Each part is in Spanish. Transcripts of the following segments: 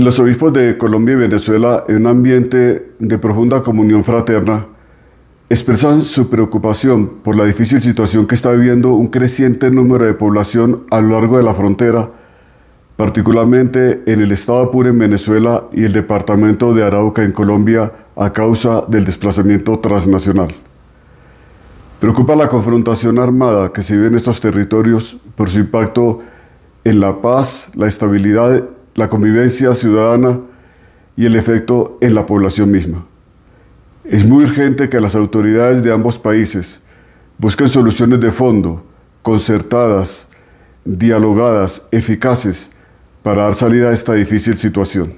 Los obispos de Colombia y Venezuela, en un ambiente de profunda comunión fraterna, expresan su preocupación por la difícil situación que está viviendo un creciente número de población a lo largo de la frontera, particularmente en el estado en Venezuela y el departamento de Arauca en Colombia a causa del desplazamiento transnacional. Preocupa la confrontación armada que se vive en estos territorios por su impacto en la paz, la estabilidad la convivencia ciudadana y el efecto en la población misma. Es muy urgente que las autoridades de ambos países busquen soluciones de fondo, concertadas, dialogadas, eficaces, para dar salida a esta difícil situación.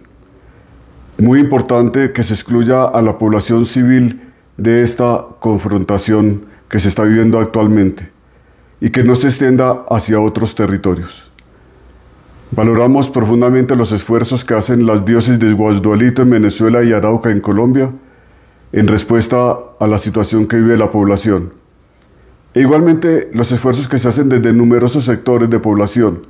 Muy importante que se excluya a la población civil de esta confrontación que se está viviendo actualmente y que no se extienda hacia otros territorios. Valoramos profundamente los esfuerzos que hacen las diócesis de Guasdualito en Venezuela y Arauca en Colombia en respuesta a la situación que vive la población. E igualmente los esfuerzos que se hacen desde numerosos sectores de población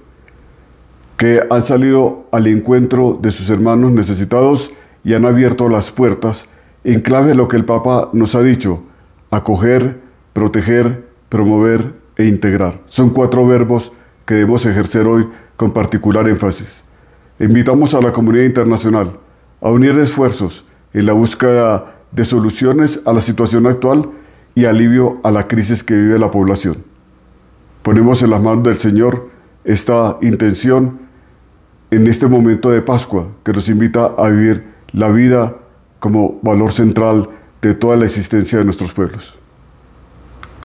que han salido al encuentro de sus hermanos necesitados y han abierto las puertas en clave de lo que el Papa nos ha dicho, acoger, proteger, promover e integrar. Son cuatro verbos que debemos ejercer hoy con particular énfasis. Invitamos a la comunidad internacional a unir esfuerzos en la búsqueda de soluciones a la situación actual y alivio a la crisis que vive la población. Ponemos en las manos del Señor esta intención en este momento de Pascua que nos invita a vivir la vida como valor central de toda la existencia de nuestros pueblos.